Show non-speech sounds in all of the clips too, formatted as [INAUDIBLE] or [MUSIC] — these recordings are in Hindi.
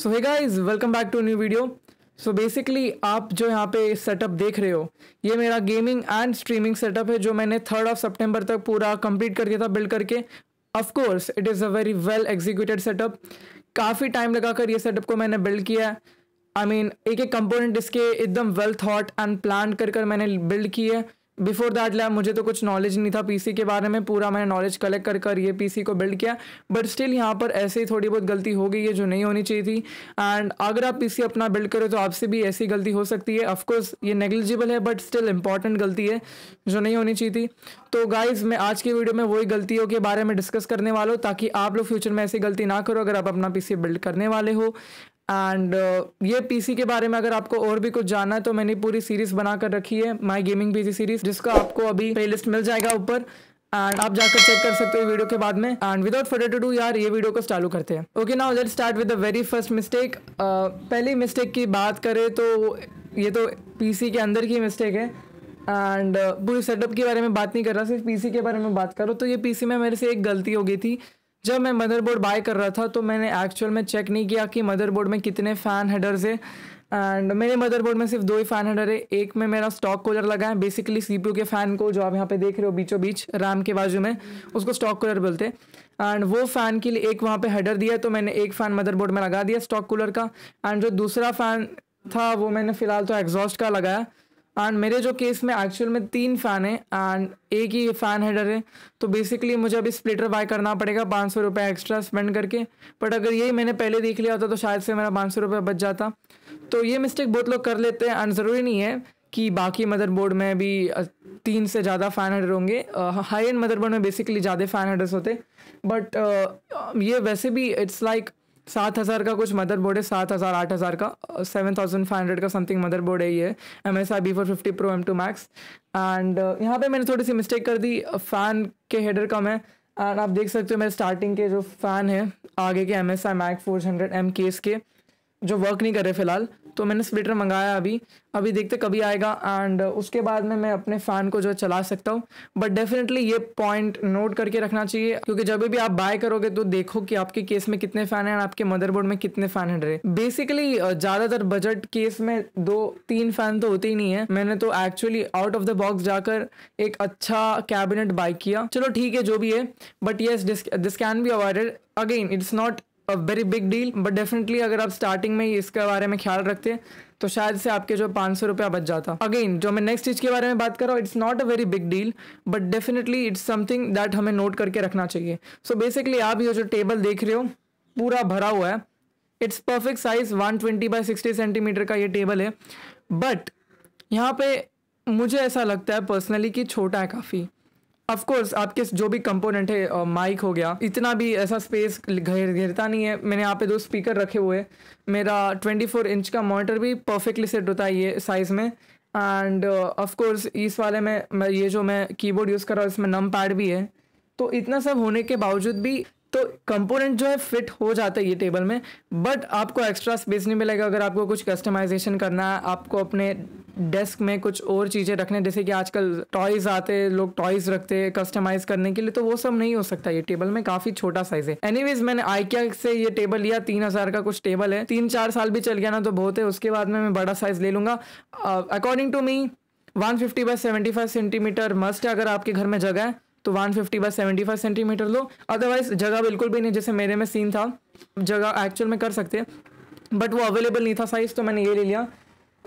so hey guys welcome back to new video so basically आप जो यहाँ पे सेटअप देख रहे हो ये मेरा गेमिंग एंड स्ट्रीमिंग सेटअप है जो मैंने थर्ड ऑफ सितंबर तक पूरा कंप्लीट कर दिया था बिल्ड करके of course it is a very well executed setup काफ़ी टाइम लगाकर ये सेटअप को मैंने बिल्ड किया है आई मीन एक एक कंपोनेंट इसके एकदम वेल थाट एंड प्लान कर कर मैंने बिल्ड की है बिफोर दैट लैब मुझे तो कुछ नॉलेज नहीं था पीसी के बारे में पूरा मैंने नॉलेज कलेक्ट कर कर ये पीसी को बिल्ड किया बट स्टिल यहाँ पर ऐसे ही थोड़ी बहुत गलती हो गई है जो नहीं होनी चाहिए थी एंड अगर आप पीसी अपना बिल्ड करो तो आपसे भी ऐसी गलती हो सकती है ऑफकोर्स ये नेग्लिजिबल है बट स्टिल इंपॉर्टेंट गलती है जो नहीं होनी चाहिए थी तो गाइज मैं आज की वीडियो में वही गलतियों के बारे में डिस्कस करने वाला हूँ ताकि आप लोग फ्यूचर में ऐसी गलती ना करो अगर आप अपना पी बिल्ड करने वाले हो एंड uh, ये पीसी के बारे में अगर आपको और भी कुछ जानना है तो मैंने पूरी सीरीज बना कर रखी है माई गेमिंग पीसी सीरीज जिसका आपको अभी प्ले लिस्ट मिल जाएगा ऊपर एंड आप जाकर चेक कर सकते हो वीडियो के बाद में and without further to do यार ये वीडियो को चालू करते हैं okay now let start with the very first mistake पहली मिस्टेक की बात करें तो ये तो पीसी के अंदर की मिस्टेक है एंड uh, पूरी सेटअप के बारे में बात नहीं कर रहा सिर्फ पीसी के बारे में बात करो तो ये पीसी में मेरे से एक गलती हो गई थी जब मैं मदरबोर्ड बाय कर रहा था तो मैंने एक्चुअल में चेक नहीं किया कि मदरबोर्ड में कितने फ़ैन हेडर्स है एंड मेरे मदरबोर्ड में सिर्फ दो ही फ़ैन हेडर है एक में मेरा स्टॉक कूलर लगा है बेसिकली सीपीयू के फ़ैन को जो आप यहाँ पे देख रहे हो बीचों बीच रैम के बाजू में उसको स्टॉक कूलर बोलते हैं एंड वो फ़ैन के लिए एक वहाँ पे हेडर दिया तो मैंने एक फ़ैन मदरबोर्ड में लगा दिया स्टॉक कूलर का एंड जो दूसरा फ़ैन था वो मैंने फ़िलहाल तो एग्जॉस्ट का लगाया एंड मेरे जो केस में एक्चुअल में तीन फ़ैन है एंड एक ही फ़ैन हेडर है तो बेसिकली मुझे अभी स्प्लिटर बाय करना पड़ेगा पाँच सौ रुपये एक्स्ट्रा स्पेंड करके बट अगर यही मैंने पहले देख लिया होता तो शायद से मेरा पाँच सौ रुपये बच जाता तो ये मिस्टेक बहुत लोग कर लेते हैं एंड ज़रूरी नहीं है कि बाकी मदरबोर्ड में भी तीन से ज़्यादा फ़ैन हेडर होंगे हाई एंड मदरबोर्ड में बेसिकली ज़्यादा फ़ैन हेडर्स होते बट uh, ये वैसे भी इट्स लाइक सात हज़ार का कुछ मदर बोर्ड है सात हज़ार आठ हज़ार का सेवन थाउजेंड फाइव हंड्रेड का समथिंग मदर बोर्ड है ये M S I B four fifty pro M two max and यहाँ पे मैंने थोड़ी सी मिस्टेक कर दी फ़ैन के हेडर कम है एंड आप देख सकते हो मेरे स्टार्टिंग के जो फ़ैन है आगे के M S I Mag four hundred M case के जो वर्क नहीं कर रहे फिलहाल तो मैंने स्प्लिटर मंगाया अभी अभी देखते कभी आएगा एंड उसके बाद में मैं अपने फ़ैन को जो चला सकता हूँ बट डेफिनेटली ये पॉइंट नोट करके रखना चाहिए क्योंकि जब भी आप बाय करोगे तो देखो कि आपके केस में कितने फ़ैन हैं आपके मदरबोर्ड में कितने फ़ैन हैं रहे बेसिकली ज़्यादातर बजट केस में दो तीन फ़ैन तो होते ही नहीं है मैंने तो actually out of the box जाकर एक अच्छा कैबिनेट बाई किया चलो ठीक है जो भी है but yes this can be avoided again it's not a very big deal but definitely अगर आप स्टार्टिंग में ही इसके बारे में ख्याल रखते तो शायद से आपके जो पाँच सौ रुपया बच जाता अगेन जो मैं नेक्स्ट चीज़ के बारे में बात कर रहा हूँ it's not a very big deal but definitely it's something that हमें नोट करके रखना चाहिए सो so बेसिकली आप ये जो टेबल देख रहे हो पूरा भरा हुआ है it's perfect size 120 twenty by sixty centimetre का ये टेबल है बट यहाँ पे मुझे ऐसा लगता है पर्सनली कि छोटा है काफ़ी ऑफ कोर्स आपके जो भी कंपोनेंट है माइक हो गया इतना भी ऐसा स्पेस घेर घेरता नहीं है मैंने यहाँ पे दो स्पीकर रखे हुए मेरा 24 इंच का मॉनिटर भी परफेक्टली सेट होता है ये साइज़ में एंड ऑफ कोर्स इस वाले में मैं ये जो मैं कीबोर्ड यूज़ कर रहा हूँ इसमें नम पैड भी है तो इतना सब होने के बावजूद भी तो कंपोनेंट जो है फिट हो जाता है ये टेबल में बट आपको एक्स्ट्रा स्पेस नहीं मिलेगा अगर आपको कुछ कस्टमाइजेशन करना है आपको अपने डेस्क में कुछ और चीज़ें रखने जैसे कि आजकल टॉयज आते हैं लोग टॉयज रखते हैं कस्टमाइज करने के लिए तो वो सब नहीं हो सकता ये टेबल में काफ़ी छोटा साइज है एनीवेज मैंने आइकिया से ये टेबल लिया तीन हज़ार का कुछ टेबल है तीन चार साल भी चल गया ना तो बहुत है उसके बाद में मैं बड़ा साइज़ ले लूँगा according to me one fifty by seventy five centimetre must है अगर आपके घर में जगह है तो 150 fifty by seventy five centimetre लो अदरवाइज जगह बिल्कुल भी नहीं जैसे मेरे में सीन था जगह एक्चुअल में कर सकते बट वो अवेलेबल नहीं था साइज़ तो मैंने ये ले लिया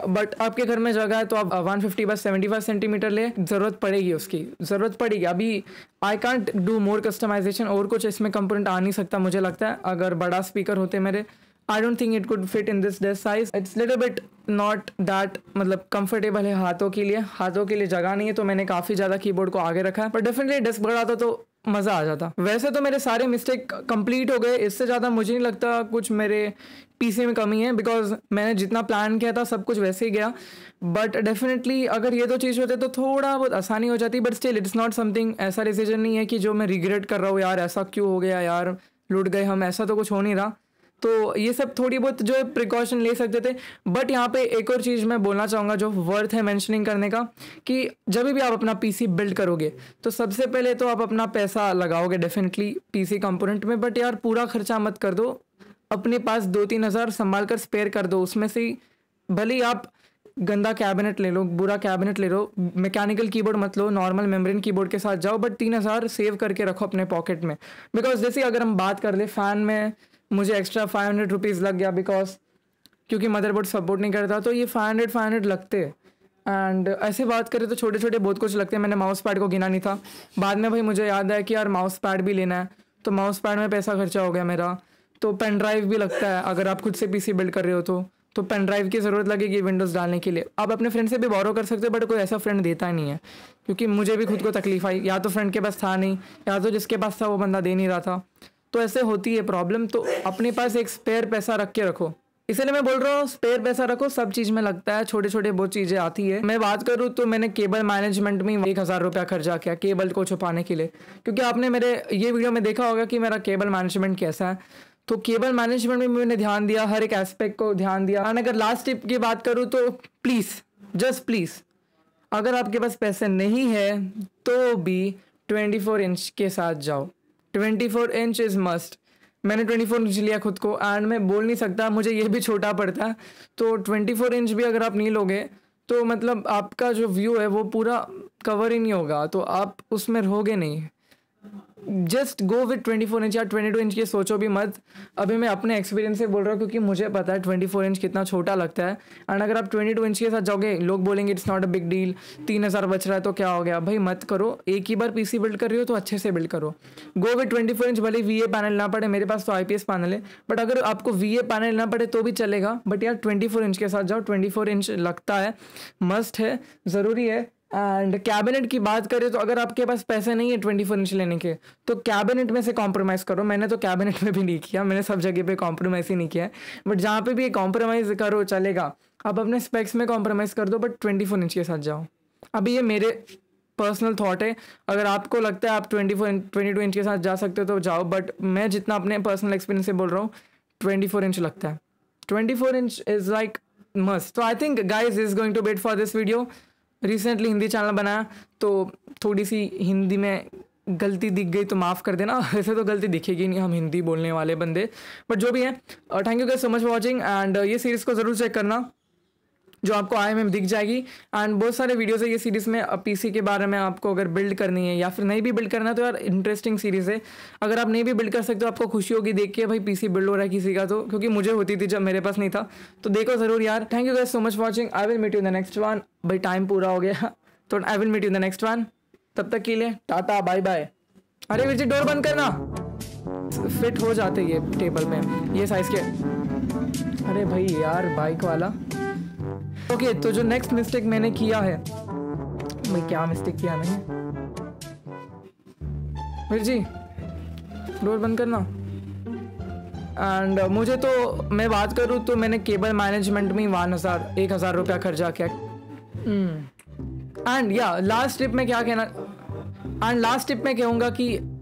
बट आपके घर में जगह है तो आप 150 fifty by seventy five centimetre ले ज़रूरत पड़ेगी उसकी ज़रूरत पड़ेगी अभी I can't do more customisation और कुछ इसमें कंपोनेंट आ नहीं सकता मुझे लगता है अगर बड़ा स्पीकर होते मेरे I don't think it could fit in this desk size it's little bit not that मतलब कंफर्टेबल है हाथों के लिए हाथों के लिए जगह नहीं है तो मैंने काफ़ी ज़्यादा कीबोर्ड को आगे रखा है बट डेफिनेटली डेस्क बढ़ा था तो मज़ा आ जाता वैसे तो मेरे सारे मिस्टेक कंप्लीट हो गए इससे ज़्यादा मुझे नहीं लगता कुछ मेरे पीसी में कमी है बिकॉज मैंने जितना प्लान किया था सब कुछ वैसे ही गया बट डेफिनेटली अगर ये दो चीज़ होते तो थोड़ा बहुत आसानी हो जाती but still it's not something ऐसा डिसीजन नहीं है कि जो मैं रिग्रेट कर रहा हूँ यार ऐसा क्यों हो गया यार लुट गए हम ऐसा तो कुछ हो नहीं रहा तो ये सब थोड़ी बहुत जो है प्रिकॉशन ले सकते थे बट यहाँ पे एक और चीज़ मैं बोलना चाहूँगा जो वर्थ है मैंशनिंग करने का कि जब भी आप अपना पीसी बिल्ड करोगे तो सबसे पहले तो आप अपना पैसा लगाओगे डेफिनेटली पीसी कंपोनेंट में बट यार पूरा खर्चा मत कर दो अपने पास दो तीन हज़ार संभाल कर स्पेयर कर दो उसमें से भले आप गंदा कैबिनेट ले लो बुरा कैबिनेट ले लो मैकेनिकल कीबोर्ड मत लो नॉर्मल मेम्ब्रेन कीबोर्ड के साथ जाओ बट तीन हज़ार सेव करके रखो अपने पॉकेट में बिकॉज जैसे अगर हम बात कर ले फ़ैन में मुझे एक्स्ट्रा फाइव हंड्रेड रुपीज़ लग गया बिकॉज क्योंकि मदरबोर्ड सपोर्ट नहीं करता तो ये फाइव हंड्रेड फाइव हंड्रेड लगते एंड ऐसे बात करें तो छोटे छोटे बहुत कुछ लगते हैं मैंने माउस पैड को गिना नहीं था बाद में भाई मुझे याद आया कि यार माउस पैड भी लेना है तो माउस पैड में पैसा खर्चा हो गया मेरा तो पेन ड्राइव भी लगता है अगर आप खुद से पीसी बिल्ड कर रहे हो तो तो पेन ड्राइव की ज़रूरत लगेगी विंडोज़ डालने के लिए आप अपने फ्रेंड से भी बोरो कर सकते हो बट कोई ऐसा फ्रेंड देता नहीं है क्योंकि मुझे भी खुद को तकलीफ आई या तो फ्रेंड के पास था नहीं या तो जिसके पास था वो बंदा दे नहीं रहा था तो ऐसे होती है प्रॉब्लम तो अपने पास एक स्पेयर पैसा रख के रखो इसलिए मैं बोल रहा हूँ स्पेयर पैसा रखो सब चीज में लगता है छोटे छोटे बहुत चीजें आती है मैं बात करूँ तो मैंने केबल मैनेजमेंट में एक हजार रुपया खर्चा किया केबल को छुपाने के लिए क्योंकि आपने मेरे ये वीडियो में देखा होगा कि मेरा केबल मैनेजमेंट कैसा है तो केबल मैनेजमेंट में मैंने ध्यान दिया हर एक एस्पेक्ट को ध्यान दिया एंड अगर लास्ट टिप की बात करूँ तो प्लीज़ जस्ट प्लीज़ अगर आपके पास पैसे नहीं है तो भी फोर इंच के साथ जाओ twenty four inch is must मैंने ट्वेंटी फोर इंच लिया खुद को एंड मैं बोल नहीं सकता मुझे ये भी छोटा पड़ता है तो ट्वेंटी फोर इंच भी अगर आप नहीं लोगे तो मतलब आपका जो व्यू है वो पूरा कवर ही नहीं होगा तो आप उसमें रहोगे नहीं just go with twenty four inch या ट्वेंटी टू इंच की सोचो भी मत अभी मैं अपने एक्सपीरियंस से बोल रहा हूँ क्योंकि मुझे पता है ट्वेंटी फोर इंच कितना छोटा लगता है एंड अगर आप ट्वेंटी टू इंच के साथ जाओगे लोग बोलेंगे it's not a big deal तीन हज़ार बच रहा है तो क्या हो गया भाई मत करो एक ही बार पी सी बिल्ड कर रही हो तो अच्छे से बिल्ड करो go with twenty four inch भले वी ए पैनल ना पड़े मेरे पास तो आई पी एस पैनल है बट अगर आपको वी ए पैनल ना पड़े तो भी चलेगा बट यार ट्वेंटी फोर इंच के साथ जाओ ट्वेंटी फोर इंच लगता है मस्ट है ज़रूरी है एंड कैबिनेट की बात करें तो अगर आपके पास पैसे नहीं है ट्वेंटी फोर इंच लेने के तो कैबिनेट में से कॉम्प्रोमाइज़ करो मैंने तो कैबिनेट में भी नहीं किया मैंने सब जगह पे कॉम्प्रोमाइज़ ही नहीं किया है बट जहाँ पे भी कॉम्प्रोमाइज़ करो चलेगा आप अपने स्पेक्स में कॉम्प्रोमाइज़ कर दो बट ट्वेंटी फोर इंच के साथ जाओ अभी ये मेरे पर्सनल थाट है अगर आपको लगता है आप twenty four twenty two inch के साथ जा सकते हो तो जाओ बट मैं जितना अपने पर्सनल एक्सपीरियंस से बोल रहा हूँ ट्वेंटी फोर इंच लगता है twenty four inch is like must तो I think guys is going to wait for this video recently Hindi channel बनाया तो थोड़ी सी हिंदी में गलती दिख गई तो माफ़ कर देना [LAUGHS] वैसे तो गलती दिखेगी नहीं हम हिंदी बोलने वाले बंदे बट जो भी है thank you guys so much watching and ये सीरीज़ को ज़रूर चेक करना जो आपको आई दिख जाएगी एंड बहुत सारे वीडियोस है ये सीरीज़ में पीसी के बारे में आपको अगर बिल्ड करनी है या फिर नहीं भी बिल्ड करना तो यार इंटरेस्टिंग सीरीज़ है अगर आप नहीं भी बिल्ड कर सकते तो आपको खुशी होगी देख के भाई पीसी बिल्ड हो रहा है किसी का तो क्योंकि मुझे होती थी जब मेरे पास नहीं था तो देखो ज़रूर यार thank you guys so much watching I will meet you the next one भाई टाइम पूरा हो गया [LAUGHS] तो I will meet you the next one तब तक के लिए टाटा बाय बाय अरे वीर जी डोर बंद करना फिट हो जाते ये टेबल में ये साइज के अरे भाई यार बाइक वाला ओके तो जो नेक्स्ट मिस्टेक मैंने किया है मैं क्या मिस्टेक किया मैंने फिर जी डोर बंद करना एंड uh, मुझे तो मैं बात करूँ तो मैंने केबल मैनेजमेंट में वन हज़ार एक हज़ार रुपया खर्चा किया एंड या लास्ट टिप में क्या कहना एंड लास्ट टिप में कहूँगा कि